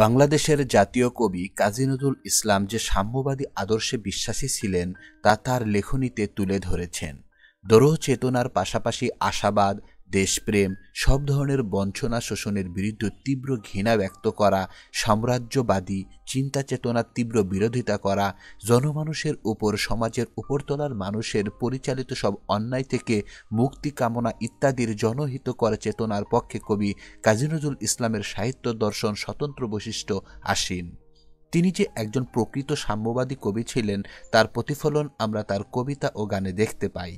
বাংলাদেশের জাতীয় কবি কাজী নজরুল ইসলাম যে সাম্যবাদী আদর্শে বিশ্বাসী ছিলেন তা তার লেখনীতে তুলে ধরেছেন দরহ চেতনার পাশাপাশি আশাবাদ দেশপ্রেম সব ধরনের বঞ্চনা শোষণের বিরুদ্ধে তীব্র ঘৃণা ব্যক্ত করা সাম্রাজ্যবাদী চিন্তা চেতনার তীব্র বিরোধিতা করা জনমানুষের উপর সমাজের উপরতলার মানুষের পরিচালিত সব অন্যায় থেকে মুক্তি কামনা ইত্যাদির জনহিতকর চেতনার পক্ষে কবি কাজী নজরুল ইসলামের সাহিত্য দর্শন স্বতন্ত্র বৈশিষ্ট্য আসীন তিনি যে একজন প্রকৃত সাম্যবাদী কবি ছিলেন তার প্রতিফলন আমরা তার কবিতা ও গানে দেখতে পাই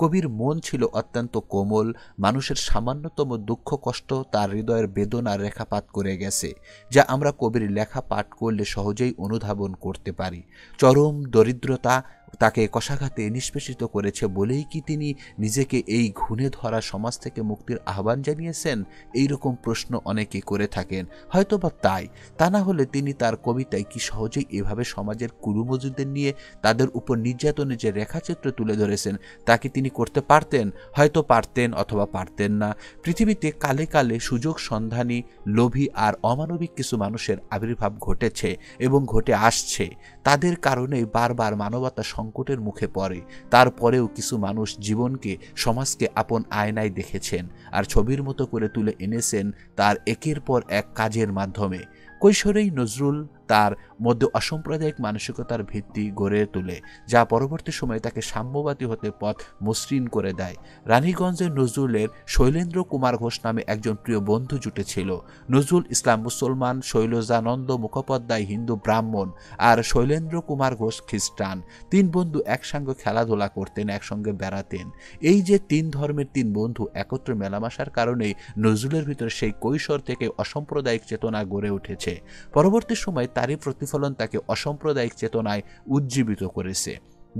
কবির মন ছিল অত্যন্ত কোমল মানুষের সামান্যতম দুঃখ কষ্ট তার হৃদয়ের বেদনা রেখাপাত করে গেছে যা আমরা কবির লেখা পাঠ করলে সহজেই অনুধাবন করতে পারি চরম দরিদ্রতা তাকে কষাঘাতে নিষ্পেষিত করেছে বলেই কি তিনি নিজেকে এই ঘুণে ধরা সমাজ থেকে মুক্তির আহ্বান জানিয়েছেন এই রকম প্রশ্ন অনেকে করে থাকেন হয়তো বা তাই তা না হলে তিনি তার কবিতায় কি সহজেই এভাবে সমাজের কুরুমজুদের নিয়ে তাদের উপর নির্যাতনের যে রেখাচিত্র তুলে ধরেছেন তা কি তিনি করতে পারতেন হয়তো পারতেন অথবা পারতেন না পৃথিবীতে কালে কালে সুযোগ সন্ধানী লোভী আর অমানবিক কিছু মানুষের আবির্ভাব ঘটেছে এবং ঘটে আসছে তাদের কারণে বারবার মানবতা সংকটের মুখে পড়ে তারপরেও কিছু মানুষ জীবনকে সমাজকে আপন আয়নায় দেখেছেন আর ছবির মতো করে তুলে এনেছেন তার একের পর এক কাজের মাধ্যমে কৈশোরেই নজরুল তার মধ্যে অসাম্প্রদায়িক মানসিকতার ভিত্তি গড়ে তোলে যা পরবর্তী সময়ে তাকে সাম্যবাদী হতে পথ মসৃণ করে দেয় রানীগঞ্জের নজরুলের শৈলেন্দ্র কুমার ঘোষ নামে একজন প্রিয় বন্ধু জুটেছিল নজরুল ইসলাম মুসলমান শৈলজানন্দ মুখোপাধ্যায় হিন্দু ব্রাহ্মণ আর শৈলেন্দ্র কুমার ঘোষ খ্রিস্টান তিন বন্ধু একসঙ্গে খেলাধুলা করতেন একসঙ্গে বেড়াতেন এই যে তিন ধর্মের তিন বন্ধু একত্রে মেলামাশার কারণে নজরুলের ভিতরে সেই কৈশোর থেকে অসাম্প্রদায়িক চেতনা গড়ে উঠেছে পরবর্তী সময় তা তারই প্রতিফলন তাকে অসাম্প্রদায়িক চেতনায় উজ্জীবিত করেছে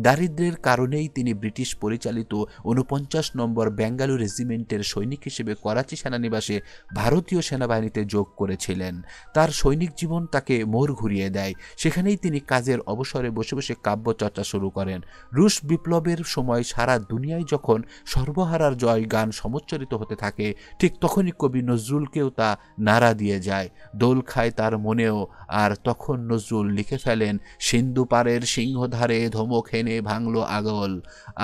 দারিদ্রের কারণেই তিনি ব্রিটিশ পরিচালিত উনপঞ্চাশ নম্বর বেঙ্গালু রেজিমেন্টের সৈনিক হিসেবে করাচি সেনানিবাসে ভারতীয় সেনাবাহিনীতে যোগ করেছিলেন তার সৈনিক জীবন তাকে মোর ঘুরিয়ে দেয় সেখানেই তিনি কাজের অবসরে বসে বসে কাব্যচর্চা শুরু করেন রুশ বিপ্লবের সময় সারা দুনিয়ায় যখন সর্বহারার জয় গান সমুচ্চরিত হতে থাকে ঠিক তখনই কবি নজরুলকেও তা নাড়া দিয়ে যায় দোল খায় তার মনেও আর তখন নজরুল লিখে ফেলেন সিন্ধু পারের সিংহধারে ধমক আইনে ভাঙল আগল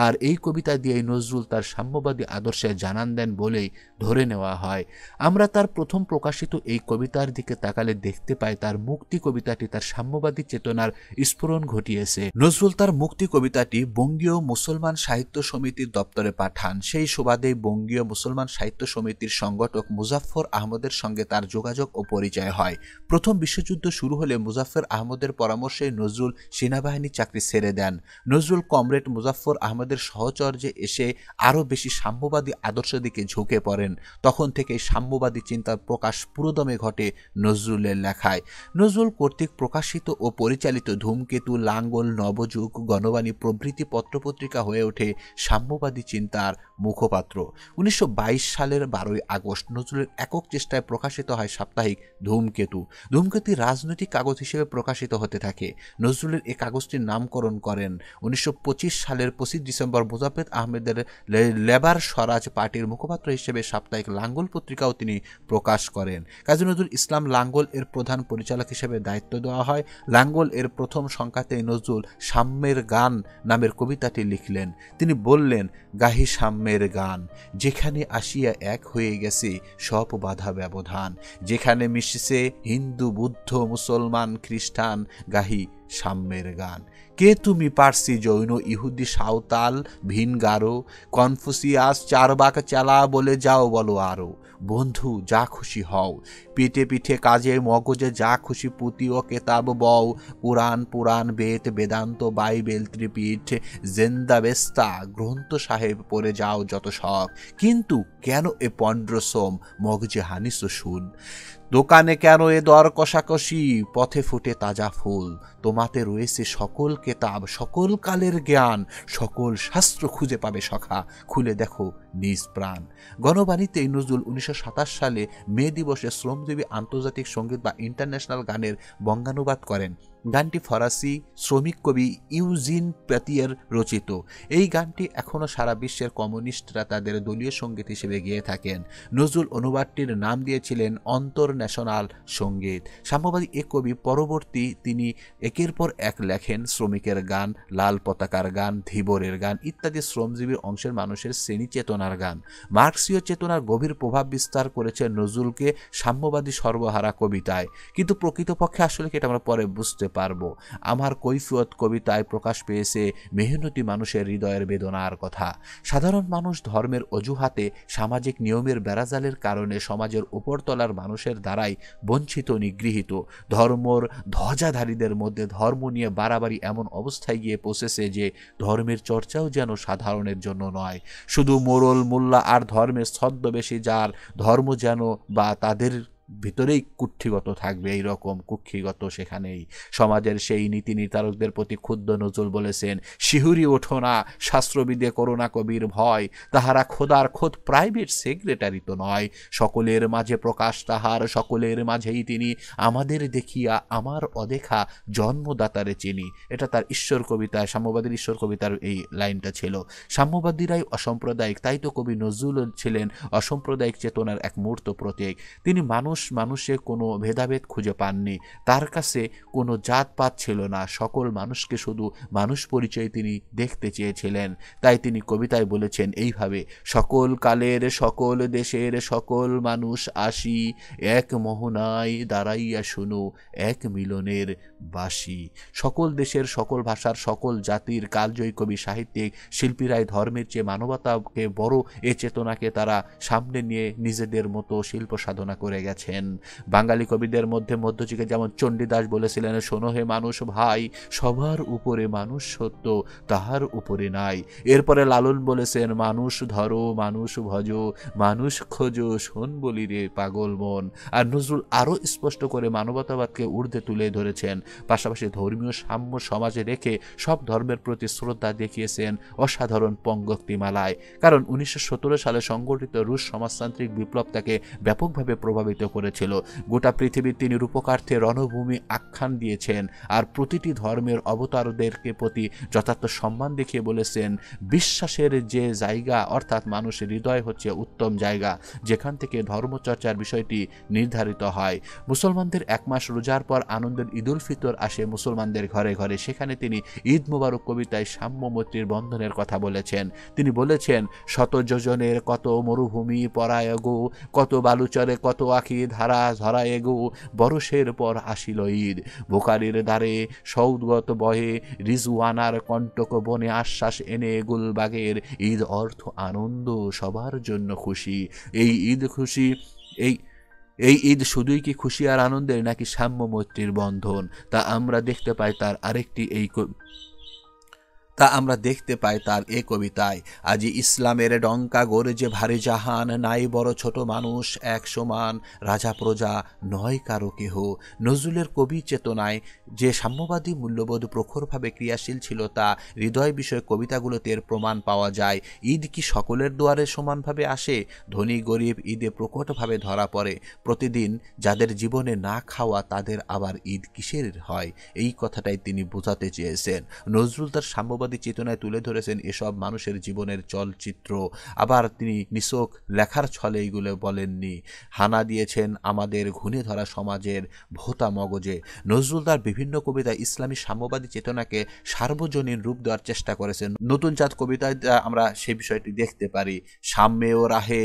আর এই কবিতা দিয়েই নজরুল তার সাম্যবাদী আদর্শে জানান দেন বলেই ধরে নেওয়া হয় আমরা তার প্রথম প্রকাশিত এই কবিতার দিকে তাকালে দেখতে পাই তার মুক্তি কবিতাটি তার সাম্যবাদী চেতনার স্ফুরণ ঘটিয়েছে নজরুল তার মুক্তি কবিতাটি বঙ্গীয় মুসলমান সাহিত্য সমিতির দপ্তরে পাঠান সেই সুবাদেই বঙ্গীয় মুসলমান সাহিত্য সমিতির সংগঠক মুজাফর আহমদের সঙ্গে তার যোগাযোগ ও পরিচয় হয় প্রথম বিশ্বযুদ্ধ শুরু হলে মুজাফর আহমদের পরামর্শে নজরুল সেনাবাহিনী চাকরি ছেড়ে দেন নজরুল কমরেড মুজাফর আহমদের সহচর্যে এসে আরও বেশি সাম্যবাদী আদর্শ দিকে ঝুঁকে পড়েন তখন থেকে সাম্যবাদী চিন্তার প্রকাশ পুরোদমে ঘটে নজরুলের লেখায় নজরুল কর্তৃক প্রকাশিত ও পরিচালিত ধূমকেতু লাঙ্গল নবযুগ গণবাণী প্রভৃতি পত্রপত্রিকা হয়ে ওঠে সাম্যবাদী চিন্তার মুখপাত্র উনিশশো সালের বারোই আগস্ট নজরুলের একক চেষ্টায় প্রকাশিত হয় সাপ্তাহিক ধূমকেতু ধূমকেতু রাজনৈতিক কাগজ হিসেবে প্রকাশিত হতে থাকে নজরুলের এ কাগজটির নামকরণ করেন উনিশশো সালের পঁচিশ ডিসেম্বর মোজাফেদ আহমেদের লেবার স্বরাজ পার্টির মুখপাত্র হিসেবে সাপ্তাহিক লাঙ্গল পত্রিকাও তিনি প্রকাশ করেন কাজী নজরুল ইসলাম লাঙ্গল এর প্রধান পরিচালক হিসেবে দায়িত্ব দেওয়া হয় লাঙ্গল এর প্রথম সংখ্যাতে নজরুল সাম্যের গান নামের কবিতাটি লিখলেন তিনি বললেন গাহি সাম্যের গান যেখানে আসিয়া এক হয়ে গেছে সব বাধা ব্যবধান যেখানে মিশেছে হিন্দু বুদ্ধ মুসলমান খ্রিস্টান গাহি সাম্যের গান কে তুমি পার্সি জৈন ইহুদি সাঁওতাল ভিনগারো কনফুসিয়াস চারবাক চালা বলে যাও বলো আরও বন্ধু যা খুশি হও পিঠে পিঠে কাজে মগজে যা খুশি পুঁতি ও কেতাব বও পুরাণ পুরাণ বেদ বেদান্ত বাইবেল ত্রিপীঠ জেন্দাবেস্তা গ্রন্থ সাহেব পড়ে যাও যত সব কিন্তু কেন এ পণ্ড্রসোম মগজে হানিস শুন দোকানে কেন এ দর কষাকষি পথে ফুটে তাজা ফুল তোমাতে রয়েছে সকল কেতাব সকল কালের জ্ঞান সকল শাস্ত্র খুঁজে পাবে সখা খুলে দেখো নিজ প্রাণ গণবাণীতে নজরুল উনিশশো সালে মে দিবসে শ্রমজীবী আন্তর্জাতিক সঙ্গীত বা ইন্টারন্যাশনাল গানের বঙ্গানুবাদ করেন গানটি ফরাসি শ্রমিক কবি ইউজিন প্যাতিয়ের রচিত এই গানটি এখনও সারা বিশ্বের কমিউনিস্টরা তাদের দলীয় সঙ্গীত হিসেবে গিয়ে থাকেন নজরুল অনুবাদটির নাম দিয়েছিলেন অন্তর্ন্যাশনাল সঙ্গীত সাম্যবাদী এ কবি পরবর্তী তিনি একের পর এক লেখেন শ্রমিকের গান লাল পতাকার গান ধীবরের গান ইত্যাদি শ্রমজীবীর অংশের মানুষের শ্রেণী চেতনার গান মার্ক্সীয় চেতনার গভীর প্রভাব বিস্তার করেছে নজরুলকে সাম্যবাদী সর্বহারা কবিতায় কিন্তু প্রকৃতপক্ষে আসলে কি এটা আমরা পরে বুঝতে পারব আমার কৈফিয়ত কবিতায় প্রকাশ পেয়েছে মেহনতি মানুষের হৃদয়ের বেদনার কথা সাধারণ মানুষ ধর্মের অজুহাতে সামাজিক নিয়মের বেড়াজালের কারণে সমাজের উপরতলার মানুষের দ্বারাই বঞ্চিত নিগৃহীত ধর্মর ধ্বজাধারীদের মধ্যে ধর্ম নিয়ে বাড়াবাড়ি এমন অবস্থায় গিয়ে পৌঁছেছে যে ধর্মের চর্চাও যেন সাধারণের জন্য নয় শুধু মোরল মোল্লা আর ধর্মের ছদ্মবেশী যার ধর্ম যেন বা তাদের ভিতরেই কুক্ষিগত থাকবে এই রকম কুক্ষিগত সেখানেই সমাজের সেই নীতি নির্ধারকদের প্রতি ক্ষুদ্র নজরুল বলেছেন শিহুরি ওঠো না শাস্ত্রবিদে করোনা কবির ভয় তাহারা খোদার খোদ প্রাইভেট সেক্রেটারি তো নয় সকলের মাঝে প্রকাশ তাহার সকলের মাঝেই তিনি আমাদের দেখিয়া আমার অদেখা জন্মদাতারে চিনি এটা তার ঈশ্বর কবিতা সাম্যবাদীর ঈশ্বর কবিতার এই লাইনটা ছিল সাম্যবাদীরাই অসাম্প্রদায়িক তাই তো কবি নজরুল ছিলেন অসাম্প্রদায়িক চেতনার এক মূর্ত প্রতীক তিনি মানুষ মানুষ মানুষে কোনো ভেদাভেদ খুঁজে পাননি তার কাছে কোনো জাতপাত ছিল না সকল মানুষকে শুধু মানুষ পরিচয় তিনি দেখতে চেয়েছিলেন তাই তিনি কবিতায় বলেছেন এইভাবে সকল কালের সকল দেশের সকল মানুষ আসি এক মোহনায় দাঁড়াইয়া শুনো এক মিলনের বাসী সকল দেশের সকল ভাষার সকল জাতির কালজয়ী কবি সাহিত্যিক শিল্পীরাই ধর্মের চেয়ে মানবতাকে বড় এ চেতনাকে তারা সামনে নিয়ে নিজেদের মতো শিল্প সাধনা করে গেছেন বাঙালি কবিদের মধ্যে মধ্যযুগে যেমন চণ্ডীদাস বলেছিলেন শোনো হে মানুষ ভাই সবার উপরে মানুষ সত্য তাহার উপরে নাই এরপরে লালন বলেছেন মানুষ ধরো মানুষ ভজ মানুষ খোঁজো শোন বলি রে পাগল মন আর নজরুল আরও স্পষ্ট করে মানবতাবাদকে ঊর্ধ্বে তুলে ধরেছেন পাশাপাশি ধর্মীয় সাম্য সমাজে রেখে সব ধর্মের প্রতি শ্রদ্ধা দেখিয়েছেন অসাধারণ পঙ্গক্তিমালায় কারণ উনিশশো সালে সংগঠিত রুশ সমাজতান্ত্রিক বিপ্লব তাকে ব্যাপকভাবে প্রভাবিত করেছিল গোটা পৃথিবীর তিনি রূপকার্থে রণভূমি আখ্যান দিয়েছেন আর প্রতিটি ধর্মের অবতারদেরকে প্রতি যথার্থ সম্মান দেখিয়ে বলেছেন বিশ্বাসের যে জায়গা অর্থাৎ মানুষের হৃদয় হচ্ছে উত্তম জায়গা যেখান থেকে ধর্মচর্চার বিষয়টি নির্ধারিত হয় মুসলমানদের এক মাস রোজার পর আনন্দের ঈদ উল ফিতর ভিতর আসে মুসলমানদের ঘরে ঘরে সেখানে তিনি ঈদ মুবারক কবিতায় সাম্য মৈত্রীর বন্ধনের কথা বলেছেন তিনি বলেছেন শত যোজনের কত মরুভূমি পরায় গো কত বালুচরে কত আঁকি ধারা ধরায় গো বরসের পর আসিল ঈদ বোকারের দ্বারে সৌদগত বয়ে রিজওয়ানার কণ্টক বনে আশ্বাস এনে গুলবাগের ঈদ অর্থ আনন্দ সবার জন্য খুশি এই ঈদ খুশি এই এই ঈদ শুধুই কি খুশি আর আনন্দের নাকি সাম্য মৈত্রীর বন্ধন তা আমরা দেখতে পাই তার আরেকটি এই তা আমরা দেখতে পাই তার এ কবিতায় আজি ইসলামের ডঙ্কা গড়ে ভারী জাহান নাই বড় ছোট মানুষ এক সমান রাজা প্রজা নয় কারো কেহ নজরুলের কবি চেতনায় যে সাম্যবাদী মূল্যবোধ প্রখরভাবে ক্রিয়াশীল ছিল তা হৃদয় বিষয়ে কবিতাগুলোতে এর প্রমাণ পাওয়া যায় ঈদ কি সকলের দুয়ারে সমানভাবে আসে ধনী গরিব ঈদে প্রকটভাবে ধরা পড়ে প্রতিদিন যাদের জীবনে না খাওয়া তাদের আবার ঈদ কিসের হয় এই কথাটাই তিনি বোঝাতে চেয়েছেন নজরুল তার সাম্যবাদী মানবাদী চেতনায় তুলে ধরেছেন এসব মানুষের জীবনের চলচ্চিত্র আবার তিনি নিশোক লেখার ছলে এগুলো বলেননি হানা দিয়েছেন আমাদের ঘুণে ধরা সমাজের ভোতা মগজে নজরুল তার বিভিন্ন কবিতায় ইসলামী সাম্যবাদী চেতনাকে সার্বজনীন রূপ দেওয়ার চেষ্টা করেছেন নতুন চাঁদ কবিতায় আমরা সেই বিষয়টি দেখতে পারি সাম্যেও রাহে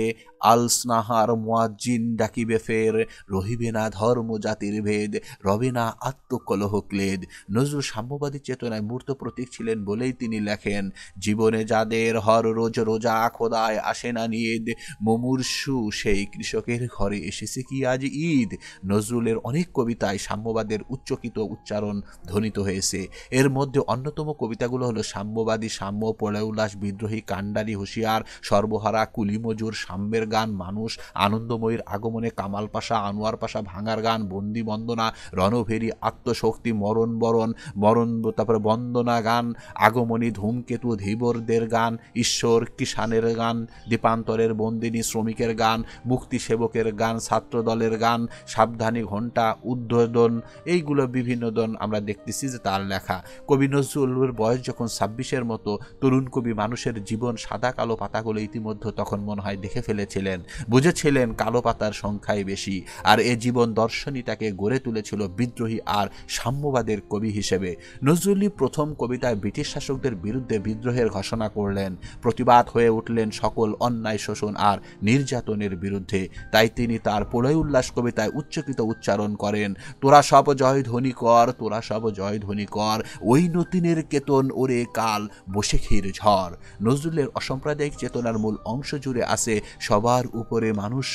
আলসনাহার মোয়াজ্জিন ডাকিবে ফের রহিবে না ধর্ম জাতির ভেদ রবে না আত্মকলহ ক্লেদ নজরুল সাম্যবাদী চেতনায় মূর্ত প্রতীক ছিলেন বলেই তিনি লেখেন জীবনে যাদের হর রোজ রোজা খোদায় আসে না নিয়েদ মুমূর্ষু সেই কৃষকের ঘরে এসেছে কি আজ ঈদ নজরুলের অনেক কবিতায় সাম্যবাদের উচ্চকিত উচ্চারণ ধ্বনিত হয়েছে এর মধ্যে অন্যতম কবিতাগুলো হলো সাম্যবাদী সাম্য পড়ে উল্লাস বিদ্রোহী কাণ্ডারি হুঁশিয়ার সর্বহারা কুলিমজুর সাম্যের গান মানুষ আনন্দময়ীর আগমনে কামাল পাশা আনোয়ার পাশা ভাঙার গান বন্দি বন্দনা রণভেরি আত্মশক্তি মরণ বরণ মরণ তারপরে বন্দনা গান আগমনী ধূমকেতু ধীবরদের গান ঈশ্বর কিষানের গান দীপান্তরের বন্দিনী শ্রমিকের গান মুক্তি সেবকের গান ছাত্রদলের গান সাবধানী ঘণ্টা উদ্বোধন এইগুলো বিভিন্ন দন আমরা দেখতেছি যে তার লেখা কবি নজরুলের বয়স যখন ছাব্বিশের মতো তরুণ কবি মানুষের জীবন সাদা কালো পাতাগুলো ইতিমধ্যে তখন মনে হয় দেখে ফেলেছিল ছিলেন বুঝেছিলেন কালো পাতার সংখ্যাই বেশি আর এ জীবন দর্শনী তাকে গড়ে তুলেছিল বিদ্রোহী আর সাম্যবাদের কবি হিসেবে নজরুলি প্রথম কবিতায় ব্রিটিশ শাসকদের বিরুদ্ধে বিদ্রোহের ঘোষণা করলেন প্রতিবাদ হয়ে উঠলেন সকল অন্যায় শোষণ আর নির্যাতনের বিরুদ্ধে তাই তিনি তার প্রলয় উল্লাস কবিতায় উচ্চকিত উচ্চারণ করেন তোরা সব জয় ধ্বনি কর তোরা সব জয় ধ্বনি কর ওই নতিনের কেতন ওরে কাল বসে ঝড় নজরুলের অসাম্প্রদায়িক চেতনার মূল অংশ জুড়ে আছে সবার সবার উপরে মানুষ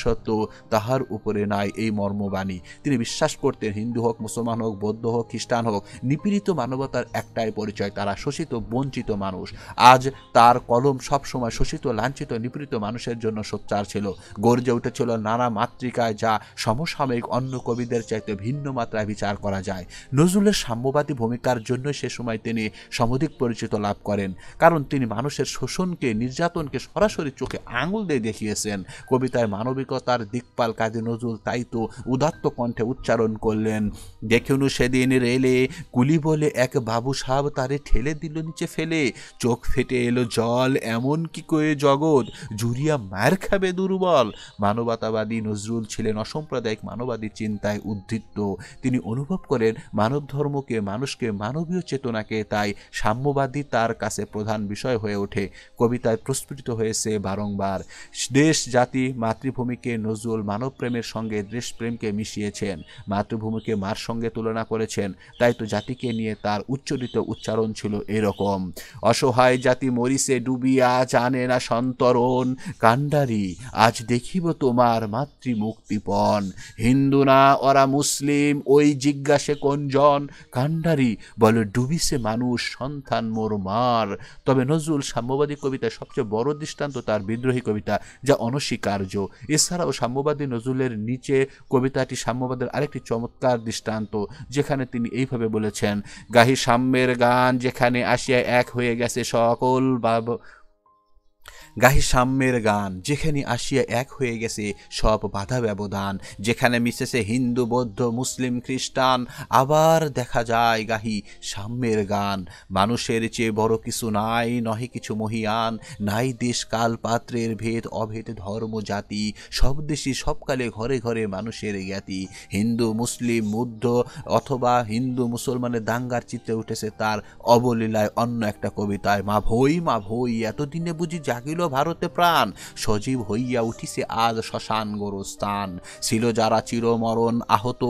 তাহার উপরে নাই এই মর্মবাণী তিনি বিশ্বাস করতেন হিন্দু হোক মুসলমান হোক বৌদ্ধ হোক খ্রিস্টান হোক নিপীড়িত মানবতার একটাই পরিচয় তারা শোষিত বঞ্চিত মানুষ আজ তার কলম সবসময় শোষিত লাঞ্ছিত নিপীড়িত মানুষের জন্য সোচ্চার ছিল গর্জে উঠেছিল নানা মাতৃকায় যা সমসাময়িক অন্য কবিদের চাইতে ভিন্ন মাত্রায় বিচার করা যায় নজরুলের সাম্যবাদী ভূমিকার জন্য সে সময় তিনি সমধিক পরিচিত লাভ করেন কারণ তিনি মানুষের শোষণকে নির্যাতনকে সরাসরি চোখে আঙুল দিয়ে দেখিয়েছেন করেছেন কবিতায় মানবিকতার দিকপাল কাজী নজরুল তাই তো উদাত্ত কণ্ঠে উচ্চারণ করলেন দেখুন সেদিন রেলে কুলি বলে এক বাবু সাহেব তারে ঠেলে দিল নিচে ফেলে চোখ ফেটে এলো জল এমন কি কয়ে জগৎ জুরিয়া মার খাবে দুর্বল মানবতাবাদী নজরুল ছিলেন অসাম্প্রদায়িক মানবাদী চিন্তায় উদ্ধৃত তিনি অনুভব করেন মানব ধর্মকে মানুষকে মানবীয় চেতনাকে তাই সাম্যবাদী তার কাছে প্রধান বিষয় হয়ে ওঠে কবিতায় প্রস্ফুটিত হয়েছে বারংবার দেশ জাতি মাতৃভূমিকে নজরুল মানবপ্রেমের সঙ্গে দেশপ্রেমকে মিশিয়েছেন মাতৃভূমিকে মার সঙ্গে তুলনা করেছেন তাই তো জাতিকে নিয়ে তার উচ্চরিত উচ্চারণ ছিল এরকম অসহায় জাতি মরিসে ডুবিয়া জানে না সন্তরণ কাণ্ডারি আজ দেখিব তোমার মাতৃমুক্তিপণ হিন্দু না ওরা মুসলিম ওই জিজ্ঞাসে জন কাণ্ডারি বলে ডুবিসে মানুষ সন্তান মোর মার তবে নজরুল সাম্যবাদী কবিতা সবচেয়ে বড় দৃষ্টান্ত তার বিদ্রোহী কবিতা যা অন অনস্বীকার্য এছাড়াও সাম্যবাদী নজরুলের নিচে কবিতাটি সাম্যবাদের আরেকটি চমৎকার দৃষ্টান্ত যেখানে তিনি এইভাবে বলেছেন গাহি সাম্যের গান যেখানে আসিয়া এক হয়ে গেছে সকল বাব গাহি সাম্যের গান যেখানে আসিয়া এক হয়ে গেছে সব বাধা ব্যবধান যেখানে মিশেছে হিন্দু বৌদ্ধ মুসলিম খ্রিস্টান আবার দেখা যায় গাহি সাম্যের গান মানুষের চেয়ে বড় কিছু নাই নহে কিছু মহিয়ান নাই দেশ কাল পাত্রের ভেদ অভেদ ধর্ম জাতি সব দেশি সবকালে ঘরে ঘরে মানুষের জ্ঞাতি হিন্দু মুসলিম বুদ্ধ অথবা হিন্দু মুসলমানের দাঙ্গার চিত্রে উঠেছে তার অবলীলায় অন্য একটা কবিতায় মা ভই মা ভই এতদিনে বুঝি জাগিল ভারতে প্রাণ সজীব হইয়া উঠিছে আজ শ্মশান গোরস্থান ছিল যারা চিরমরণ আহত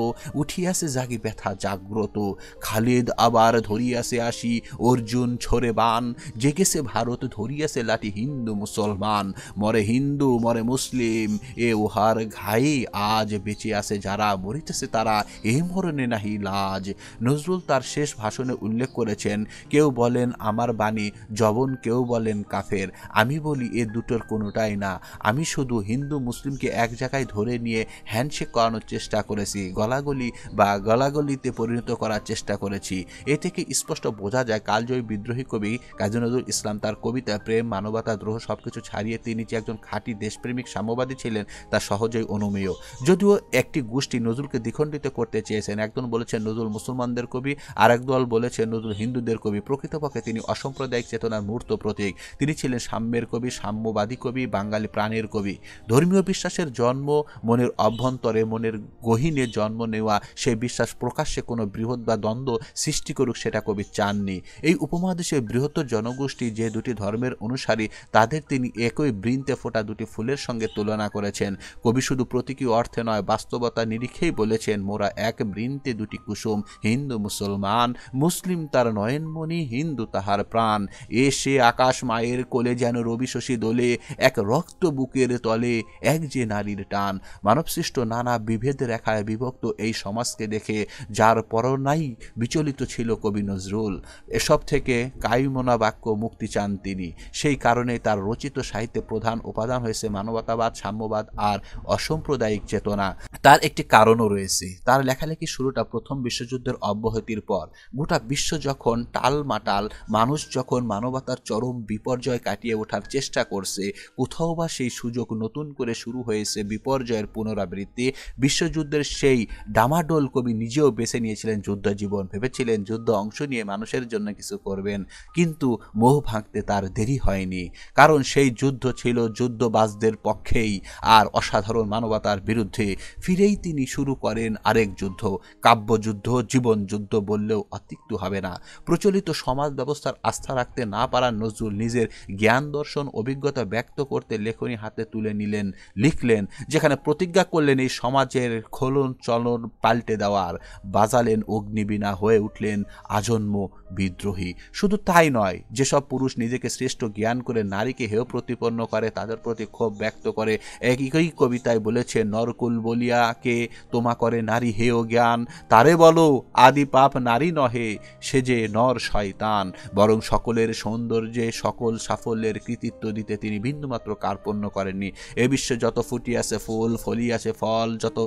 উঠিয়াছে জাগি ব্যথা জাগ্রত খালিদ আবার ধরিয়াছে আসি অর্জুন ছড়ে বান জেগেছে ভারত ধরিয়াছে লাঠি হিন্দু মুসলমান মরে হিন্দু মরে মুসলিম এ উহার ঘায়ে আজ বেঁচে আছে যারা মরিতেছে তারা এ মরণে নাহি লাজ নজরুল তার শেষ ভাষণে উল্লেখ করেছেন কেউ বলেন আমার বাণী জবন কেউ বলেন কাফের আমি বলি এ দুটোর কোনোটাই না আমি শুধু হিন্দু মুসলিমকে এক জায়গায় ধরে নিয়ে হ্যান্ডশেক করানোর চেষ্টা করেছি গলাগলি বা গলাগলিতে পরিণত করার চেষ্টা করেছি এ থেকে স্পষ্ট বোঝা যায় কালজয়ী বিদ্রোহী কবি কাজী নজরুল ইসলাম তার কবিতা প্রেম মানবতা দ্রোহ সব কিছু ছাড়িয়ে তিনি যে একজন খাঁটি দেশপ্রেমিক সাম্যবাদী ছিলেন তা সহজেই অনুমেয় যদিও একটি গোষ্ঠী নজরুলকে দ্বিখণ্ডিত করতে চেয়েছেন একজন বলেছেন নজরুল মুসলমানদের কবি আর দল বলেছেন নজরুল হিন্দুদের কবি প্রকৃতপক্ষে তিনি অসাম্প্রদায়িক চেতনার মূর্ত প্রতীক তিনি ছিলেন সাম্যের কবি সাম্যবাদী কবি বাঙালি প্রাণের কবি ধর্মীয় বিশ্বাসের জন্ম মনের অভ্যন্তরে মনের গহীনে জন্ম নেওয়া সেই বিশ্বাস প্রকাশ্যে কোনো বৃহৎ বা দ্বন্দ্ব সৃষ্টি করুক সেটা কবি চাননি এই উপমহাদেশে বৃহত্তর জনগোষ্ঠী যে দুটি ধর্মের অনুসারী তাদের তিনি একই বৃন্তে ফোটা দুটি ফুলের সঙ্গে তুলনা করেছেন কবি শুধু প্রতীকী অর্থে নয় বাস্তবতা নিরিখেই বলেছেন মোরা এক বৃন্তে দুটি কুসুম হিন্দু মুসলমান মুসলিম তার নয়নমণি হিন্দু তাহার প্রাণ এ সে আকাশ মায়ের কোলে যেন রবি বিশ্বাসী দোলে এক রক্ত বুকের তলে এক যে নারীর টান মানবসৃষ্ট নানা বিভেদ রেখায় বিভক্ত এই সমাজকে দেখে যার পরনাই বিচলিত ছিল কবি নজরুল এসব থেকে কায়মনা বাক্য মুক্তি চান তিনি সেই কারণে তার রচিত সাহিত্যে প্রধান উপাদান হয়েছে মানবতাবাদ সাম্যবাদ আর অসাম্প্রদায়িক চেতনা তার একটি কারণও রয়েছে তার লেখালেখি শুরুটা প্রথম বিশ্বযুদ্ধের অব্যাহতির পর গোটা বিশ্ব যখন টাল মাটাল মানুষ যখন মানবতার চরম বিপর্যয় কাটিয়ে ওঠার চেষ্টা চেষ্টা করছে কোথাও বা সেই সুযোগ নতুন করে শুরু হয়েছে বিপর্যয়ের পুনরাবৃত্তি বিশ্বযুদ্ধের সেই ডামাডোল কবি নিজেও বেছে নিয়েছিলেন যুদ্ধ জীবন ভেবেছিলেন যুদ্ধ অংশ নিয়ে মানুষের জন্য কিছু করবেন কিন্তু মোহ ভাঙতে তার দেরি হয়নি কারণ সেই যুদ্ধ ছিল যুদ্ধবাজদের পক্ষেই আর অসাধারণ মানবতার বিরুদ্ধে ফিরেই তিনি শুরু করেন আরেক যুদ্ধ কাব্যযুদ্ধ জীবনযুদ্ধ বললেও অতিক্ত হবে না প্রচলিত সমাজ ব্যবস্থার আস্থা রাখতে না পারার নজরুল নিজের জ্ঞান দর্শন অভিজ্ঞতা ব্যক্ত করতে লেখনী হাতে তুলে নিলেন লিখলেন যেখানে প্রতিজ্ঞা করলেন এই সমাজের খোলন চলন পাল্টে দেওয়ার বাজালেন অগ্নিবীণা হয়ে উঠলেন আজন্ম বিদ্রোহী শুধু তাই নয় যেসব পুরুষ নিজেকে শ্রেষ্ঠ জ্ঞান করে নারীকে হেয় প্রতিপন্ন করে তাদের প্রতি ক্ষোভ ব্যক্ত করে একই কবিতায় বলেছে নরকুল বলিয়াকে তোমা করে নারী হেয় জ্ঞান তারে বলো আদি পাপ নারী নহে সে যে নর শয়তান বরং সকলের সৌন্দর্যে সকল সাফল্যের কৃতিত্ব দিতে তিনি বিন্দুমাত্র কার্পণ্য করেননি এ বিশ্বে যত ফুটি আছে ফুল ফলি আছে ফল যত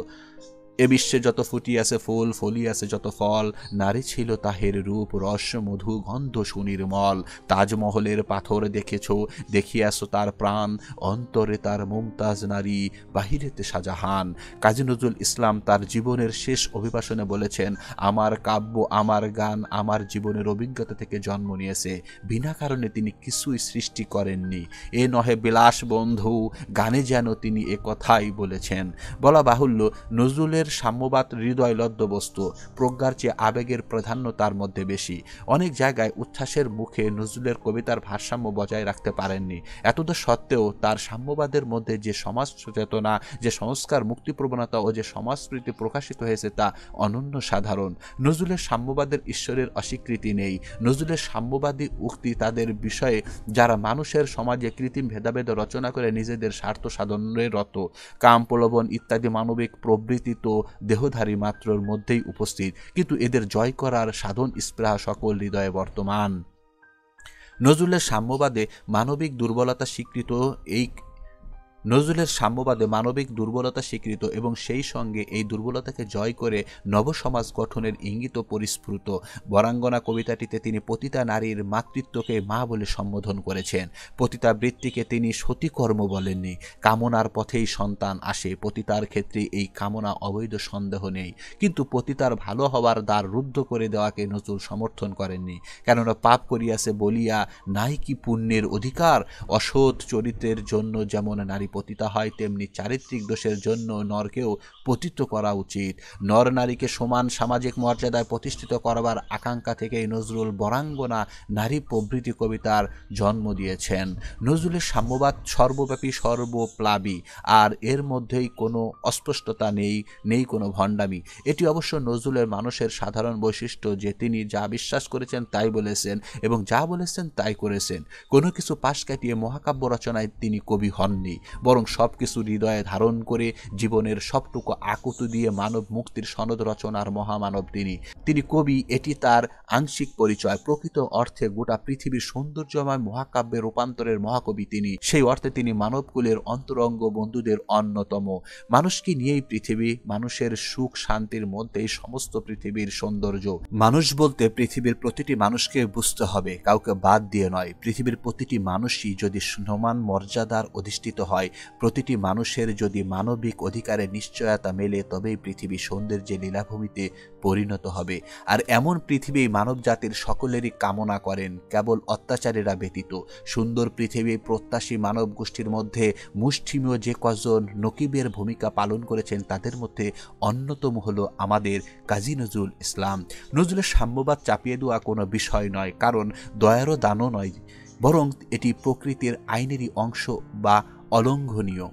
এ বিশ্বে যত ফুটি আছে ফুল ফলি আছে যত ফল নারী ছিল তাহের রূপ রস মধু গন্ধ সুনির্মল তাজমহলের পাথর দেখেছ দেখিয়াস তার প্রাণ অন্তরে তার মুমতাজ নারী বাহিরেতে শাহজাহান কাজী নজরুল ইসলাম তার জীবনের শেষ অভিবাসনে বলেছেন আমার কাব্য আমার গান আমার জীবনের অভিজ্ঞতা থেকে জন্ম নিয়েছে বিনা কারণে তিনি কিছুই সৃষ্টি করেননি এ নহে বিলাস বন্ধু গানে যেন তিনি এ কথাই বলেছেন বলা বাহুল্য নজরুলের ধরনের সাম্যবাদ হৃদয়লদ্য বস্তু প্রজ্ঞার চেয়ে আবেগের প্রাধান্য তার মধ্যে বেশি অনেক জায়গায় উচ্ছ্বাসের মুখে নজরুলের কবিতার ভারসাম্য বজায় রাখতে পারেননি এতদ সত্ত্বেও তার সাম্যবাদের মধ্যে যে সমাজ সচেতনা যে সংস্কার মুক্তি প্রবণতা ও যে সমাজপ্রীতি প্রকাশিত হয়েছে তা অনন্য সাধারণ নজরুলের সাম্যবাদের ঈশ্বরের অস্বীকৃতি নেই নজরুলের সাম্যবাদী উক্তি তাদের বিষয়ে যারা মানুষের সমাজে কৃত্রিম ভেদাভেদ রচনা করে নিজেদের স্বার্থ সাধনের রত কাম প্রলোভন ইত্যাদি মানবিক প্রবৃত্তি তো ও দেহধারী মাত্রর মধ্যেই উপস্থিত কিন্তু এদের জয় করার সাধন স্পৃহা সকল হৃদয়ে বর্তমান নজরুলের সাম্যবাদে মানবিক দুর্বলতা স্বীকৃত এই নজরুলের সাম্যবাদে মানবিক দুর্বলতা স্বীকৃত এবং সেই সঙ্গে এই দুর্বলতাকে জয় করে নবসমাজ গঠনের ইঙ্গিত পরিস্ফুট বরাঙ্গনা কবিতাটিতে তিনি পতিতা নারীর মাতৃত্বকে মা বলে সম্বোধন করেছেন পতিতাবৃত্তিকে তিনি সতীকর্ম বলেননি কামনার পথেই সন্তান আসে পতিতার ক্ষেত্রে এই কামনা অবৈধ সন্দেহ নেই কিন্তু পতিতার ভালো হওয়ার দ্বার রুদ্ধ করে দেওয়াকে নজরুল সমর্থন করেননি কেননা পাপ করিয়াছে বলিয়া নাই কি পুণ্যের অধিকার অসৎ চরিত্রের জন্য যেমন নারী পতিতা হয় তেমনি চারিত্রিক দোষের জন্য নরকেও পতিত করা উচিত নর নারীকে সমান সামাজিক মর্যাদায় প্রতিষ্ঠিত করবার আকাঙ্ক্ষা থেকেই নজরুল বরাঙ্গনা নারী প্রভৃতি কবিতার জন্ম দিয়েছেন নজরুলের সাম্যবাদ সর্বব্যাপী সর্বপ্লাবী আর এর মধ্যেই কোনো অস্পষ্টতা নেই নেই কোনো ভণ্ডামি এটি অবশ্য নজরুলের মানুষের সাধারণ বৈশিষ্ট্য যে তিনি যা বিশ্বাস করেছেন তাই বলেছেন এবং যা বলেছেন তাই করেছেন কোনো কিছু পাশ কাটিয়ে মহাকাব্য রচনায় তিনি কবি হননি বরং সব কিছু হৃদয়ে ধারণ করে জীবনের সবটুকু আকুত দিয়ে মানব মুক্তির সনদ রচনার মহামানব তিনি তিনি কবি এটি তার আংশিক পরিচয় প্রকৃত অর্থে গোটা পৃথিবীর সৌন্দর্যময় মহাকাব্যে রূপান্তরের মহাকবি তিনি সেই অর্থে তিনি মানবকুলের অন্তরঙ্গ বন্ধুদের অন্যতম মানুষকে নিয়েই পৃথিবী মানুষের সুখ শান্তির মধ্যেই সমস্ত পৃথিবীর সৌন্দর্য মানুষ বলতে পৃথিবীর প্রতিটি মানুষকে বুঝতে হবে কাউকে বাদ দিয়ে নয় পৃথিবীর প্রতিটি মানুষই যদি সমান মর্যাদার অধিষ্ঠিত হয় প্রতিটি মানুষের যদি মানবিক অধিকারের নিশ্চয়তা মেলে তবেই পৃথিবী সৌন্দর্যে লীলাভূমিতে পরিণত হবে আর এমন পৃথিবী মানব জাতির সকলেরই কামনা করেন কেবল অত্যাচারীরা ব্যতীত সুন্দর পৃথিবী প্রত্যাশী মানব গোষ্ঠীর মধ্যে মুষ্টিমীয় যে কজন নকিবের ভূমিকা পালন করেছেন তাদের মধ্যে অন্যতম হল আমাদের কাজী নজরুল ইসলাম নজরুলের সাম্যবাদ চাপিয়ে দেওয়া কোনো বিষয় নয় কারণ দয়ারও দানও নয় বরং এটি প্রকৃতির আইনেরই অংশ বা অলঙ্ঘনীয়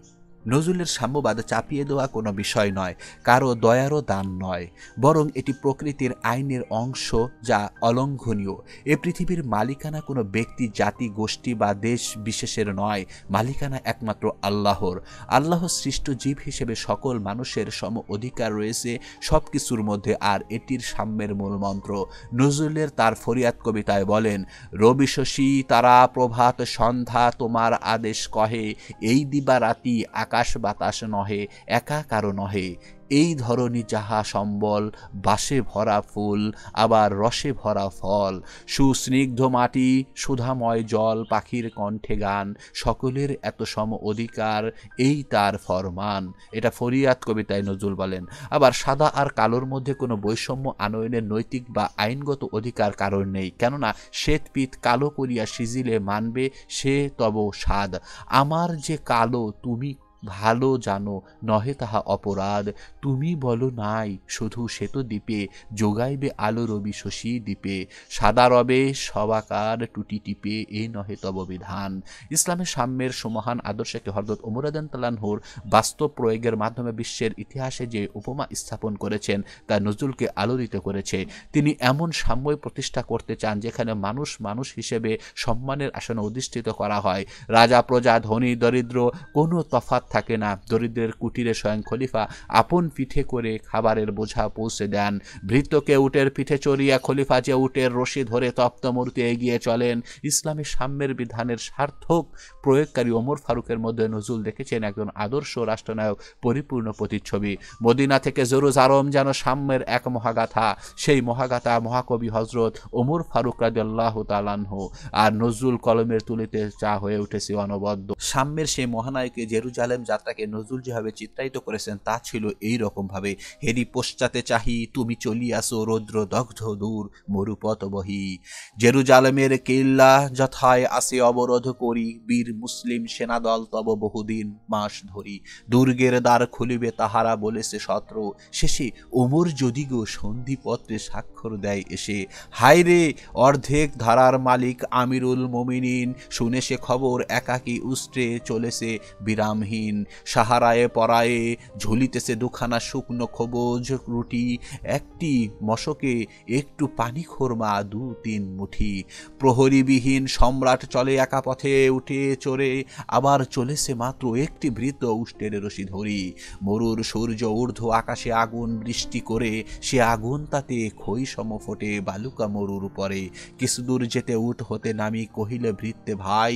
নজরুলের সাম্যবাদ চাপিয়ে দেওয়া কোনো বিষয় নয় কারো দয়ারও দান নয় বরং এটি প্রকৃতির আইনের অংশ যা অলঙ্ঘনীয় এ পৃথিবীর মালিকানা কোনো ব্যক্তি জাতি গোষ্ঠী বা দেশ বিশেষের নয় মালিকানা একমাত্র আল্লাহর আল্লাহ সৃষ্ট জীব হিসেবে সকল মানুষের সম অধিকার রয়েছে সব কিছুর মধ্যে আর এটির সাম্যের মূলমন্ত্র নজরুলের তার ফরিয়াদ কবিতায় বলেন রবি শশী তারা প্রভাত সন্ধ্যা তোমার আদেশ কহে এই দিবা রাতি আকাশ বাতাস নহে একা কারো নহে এই ধরনী যাহা সম্বল বাসে ভরা ফুল আবার রসে ভরা ফল সুস্নিগ্ধ মাটি সুধাময় জল পাখির কণ্ঠে গান সকলের এত সম অধিকার এই তার ফরমান এটা ফরিয়াদ কবিতায় নজরুল বলেন আবার সাদা আর কালোর মধ্যে কোনো বৈষম্য আনয়নের নৈতিক বা আইনগত অধিকার কারণ নেই কেননা শ্বেতপিত কালো করিয়া সিজিলে মানবে সে তব স্বাদ আমার যে কালো তুমি ভালো জানো নহে তাহা অপরাধ তুমি বলো নাই শুধু শ্বেত দ্বীপে যোগাইবে আলো রবি শশী দ্বীপে সাদা রবে সবাকার টুটি টিপে এ নহে তব বিধান ইসলামের সাম্যের সমহান আদর্শকে হরদত ওমরাদান তালানহুর বাস্তব প্রয়োগের মাধ্যমে বিশ্বের ইতিহাসে যে উপমা স্থাপন করেছেন তা নজরুলকে আলোড়িত করেছে তিনি এমন সাম্যই প্রতিষ্ঠা করতে চান যেখানে মানুষ মানুষ হিসেবে সম্মানের আসনে অধিষ্ঠিত করা হয় রাজা প্রজা ধনী দরিদ্র কোনো তফাত থাকে না দরিদ্রের কুটিরে স্বয়ং খলিফা আপন পিঠে করে খাবারের বোঝা পৌঁছে দেন ভৃত্যকে উটের পিঠে চড়িয়া খলিফা যে উটের রশি ধরে তপ্ত মূর্তি এগিয়ে চলেন ইসলামী সাম্যের বিধানের সার্থক প্রয়োগকারী ওমর ফারুকের মধ্যে নজরুল দেখেছেন একজন আদর্শ রাষ্ট্রনায়ক পরিপূর্ণ প্রতিচ্ছবি মদিনা থেকে জরুজ আরম যেন সাম্যের এক মহাগাথা সেই মহাগাথা মহাকবি হজরত ওমর ফারুক রাজ্লাহ তালানহ আর নজরুল কলমের তুলিতে চা হয়ে উঠেছে অনবদ্য সাম্যের সেই মহানায়কে জেরুজালে ইসলাম যাত্রাকে নজরুল যেভাবে চিত্রায়িত করেছেন তা ছিল এই রকমভাবে হেরি পশ্চাতে চাহি তুমি চলিয়াছো রৌদ্র দগ্ধ দূর মরুপথ বহি জেরুজালেমের কেল্লা যথায় আসে অবরোধ করি বীর মুসলিম সেনাদল তব বহুদিন মাস ধরি দুর্গের দ্বার খুলিবে তাহারা বলেছে সত্র শেষে ওমর যদি গো সন্ধিপত্রে স্বাক্ষর দেয় এসে রে অর্ধেক ধারার মালিক আমিরুল মোমিনিন শুনে সে খবর একাকী উষ্ট্রে চলেছে বিরামহীন দিন সাহারায়ে পরায়ে ঝুলিতেছে দুখানা শুকনো খবজ রুটি একটি মশকে একটু পানি খোরমা দু তিন মুঠি প্রহরীবিহীন সম্রাট চলে একা পথে উঠে চড়ে আবার চলেছে মাত্র একটি বৃত্ত উষ্টের রশি ধরি মরুর সূর্য ঊর্ধ্ব আকাশে আগুন বৃষ্টি করে সে আগুন তাতে খই সম ফোটে বালুকা মরুর পরে কিছুদূর যেতে উঠ হতে নামি কহিল ভৃত্যে ভাই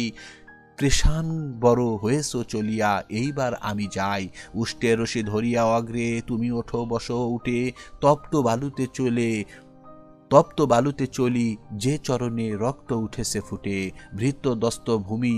কৃষাণ বড় হয়েছ চলিয়া এইবার আমি যাই উষ্টে রসে ধরিয়া অগ্রে তুমি ওঠো বসো উঠে তপ্ত বালুতে চলে তপ্ত বালুতে চলি যে চরণে রক্ত উঠেছে ফুটে ভৃত্ত দস্ত ভূমি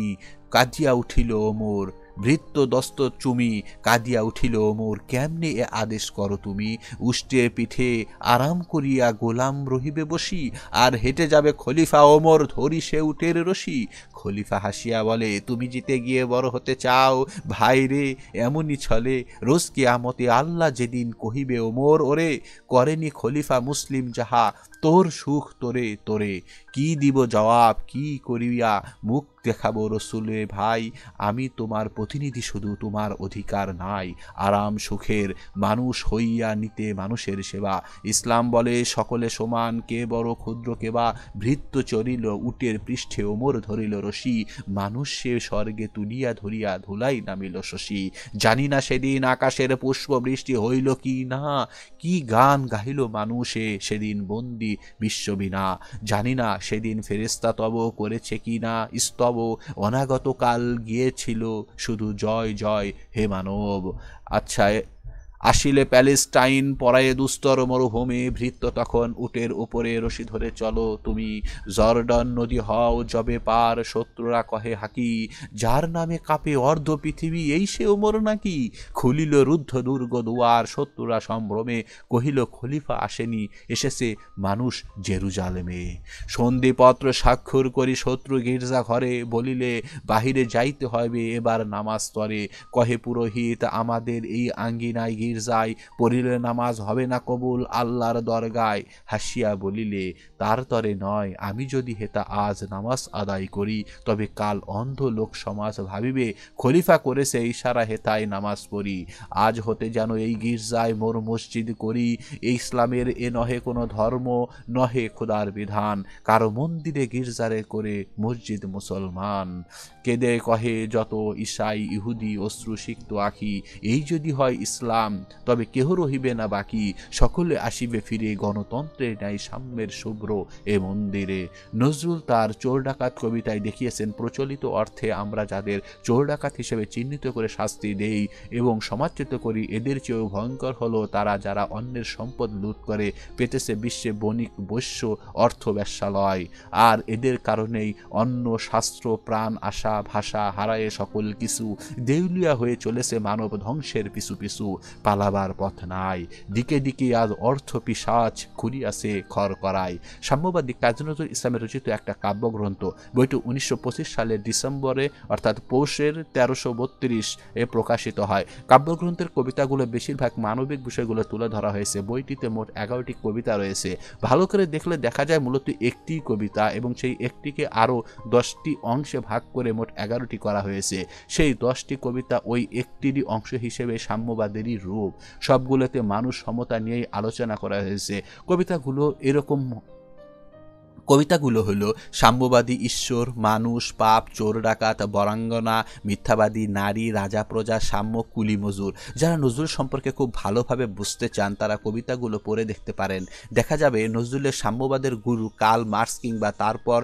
কাঁদিয়া উঠিল ওমর ভৃত্য দস্ত চুমি কাঁদিয়া উঠিল মোর কেমনে এ আদেশ করো তুমি উষ্টে পিঠে আরাম করিয়া গোলাম রহিবে বসি আর হেঁটে যাবে খলিফা ওমর ধরি সে উটের রসি খলিফা হাসিয়া বলে তুমি জিতে গিয়ে বড় হতে চাও ভাই রে এমনই ছলে রোজ আমতে আল্লাহ যেদিন কহিবে ওমর ওরে করেনি খলিফা মুসলিম যাহা তোর সুখ তোরে তোরে কি দিব জবাব কি করিয়া মুখ দেখাবো রসুলে ভাই আমি তোমার প্রতিনিধি শুধু তোমার অধিকার নাই আরাম সুখের মানুষ হইয়া নিতে মানুষের সেবা ইসলাম বলে সকলে সমান কে বড় ক্ষুদ্র কেবা ভৃত্য চরিল উটের পৃষ্ঠে ওমর ধরিল রশি মানুষ সে স্বর্গে তুলিয়া ধরিয়া ধুলাই নামিল শশী জানি না সেদিন আকাশের পুষ্প বৃষ্টি হইল কি না কি গান গাহিল মানুষে সেদিন বন্দি বিশ্ববিনা জানি না সেদিন ফেরেস্তা তব করেছে কি না স্তব অনাগতকাল গিয়েছিল শুধু জয় জয় হে মানব আচ্ছা আসিলে প্যালেস্টাইন পরায়ে দুস্তর মরুভূমি ভৃত্য তখন উটের উপরে রশি ধরে চলো তুমি জর্ডন নদী হও জবে পার শত্রুরা কহে হাকি যার নামে কাঁপে অর্ধ পৃথিবী এই সে ওমর নাকি খুলিল রুদ্ধ দুর্গ দুয়ার শত্রুরা সম্ভ্রমে কহিল খলিফা আসেনি এসেছে মানুষ জেরুজালেমে সন্ধিপত্র স্বাক্ষর করি শত্রু গির্জা ঘরে বলিলে বাহিরে যাইতে হবে এবার নামাজ তরে কহে পুরোহিত আমাদের এই আঙ্গিনায় গির যাই পড়িলে নামাজ হবে না কবুল আল্লাহর দরগায় হাসিয়া বলিলে তার তরে নয় আমি যদি হেতা আজ নামাজ আদায় করি তবে কাল অন্ধ লোক সমাজ ভাবিবে খলিফা করেছে ইশারা হেতায় নামাজ পড়ি আজ হতে যেন এই গির্জায় মোর মসজিদ করি ইসলামের এ নহে কোনো ধর্ম নহে খোদার বিধান কারো মন্দিরে গির্জারে করে মসজিদ মুসলমান কেদে কহে যত ইসাই ইহুদি অশ্রু সিক্ত আখি এই যদি হয় ইসলাম তবে কেহ রহিবে না বাকি সকলে আসিবে ফিরে গণতন্ত্রের ন্যায় সাম্যের শুভ্র এ মন্দিরে নজরুল তার চোর ডাকাত কবিতায় দেখিয়েছেন প্রচলিত অর্থে আমরা যাদের চোর ডাকাত হিসেবে চিহ্নিত করে শাস্তি দেই এবং সমাচ্যুত করি এদের চেয়েও ভয়ঙ্কর হলো তারা যারা অন্যের সম্পদ লুট করে পেতেছে বিশ্বে বণিক বৈশ্য অর্থ ব্যবসালয় আর এদের কারণেই অন্য শাস্ত্র প্রাণ আশা ভাষা হারায় সকল কিছু দেউলিয়া হয়ে চলেছে মানব ধ্বংসের পিছু পিছু পালাবার পথ নাই দিকে দিকে আজ অর্থ পিসাচ খুলিয়াছে খর করায় সাম্যবাদী কাজী নজরুল ইসলামের রচিত একটা কাব্যগ্রন্থ বইটি উনিশশো সালের ডিসেম্বরে অর্থাৎ পৌষের তেরোশো বত্রিশ এ প্রকাশিত হয় কাব্যগ্রন্থের কবিতাগুলো বেশিরভাগ মানবিক বিষয়গুলো তুলে ধরা হয়েছে বইটিতে মোট এগারোটি কবিতা রয়েছে ভালো করে দেখলে দেখা যায় মূলত একটি কবিতা এবং সেই একটিকে আরও দশটি অংশে ভাগ করে মোট এগারোটি করা হয়েছে সেই দশটি কবিতা ওই একটিরই অংশ হিসেবে সাম্যবাদেরই রূপ রূপ সবগুলোতে মানুষ সমতা নিয়েই আলোচনা করা হয়েছে কবিতাগুলো এরকম কবিতাগুলো হলো সাম্যবাদী ঈশ্বর মানুষ পাপ চোর ডাকাত বরাঙ্গনা মিথ্যাবাদী নারী রাজা প্রজা সাম্য কুলি মজুর যারা নজরুল সম্পর্কে খুব ভালোভাবে বুঝতে চান তারা কবিতাগুলো পড়ে দেখতে পারেন দেখা যাবে নজরুলের সাম্যবাদের গুরু কাল মার্স কিংবা তারপর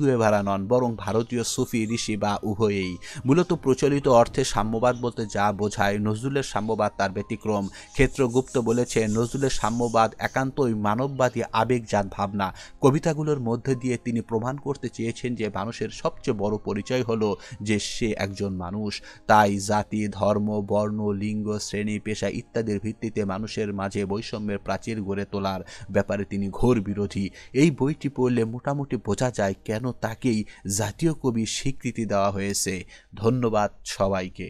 গুয়ে ভাড়া নন বরং ভারতীয় সুফি ঋষি বা উভয়েই মূলত প্রচলিত অর্থে সাম্যবাদ বলতে যা বোঝায় নজরুলের সাম্যবাদ তার ব্যতিক্রম ক্ষেত্রগুপ্ত বলেছে নজরুলের সাম্যবাদ একান্তই মানববাদী আবেগজাত ভাবনা কবিতাগুলো কথাগুলোর মধ্যে দিয়ে তিনি প্রমাণ করতে চেয়েছেন যে মানুষের সবচেয়ে বড় পরিচয় হলো যে সে একজন মানুষ তাই জাতি ধর্ম বর্ণ লিঙ্গ শ্রেণী পেশা ইত্যাদির ভিত্তিতে মানুষের মাঝে বৈষম্যের প্রাচীর গড়ে তোলার ব্যাপারে তিনি ঘোর বিরোধী এই বইটি পড়লে মোটামুটি বোঝা যায় কেন তাকেই জাতীয় কবি স্বীকৃতি দেওয়া হয়েছে ধন্যবাদ সবাইকে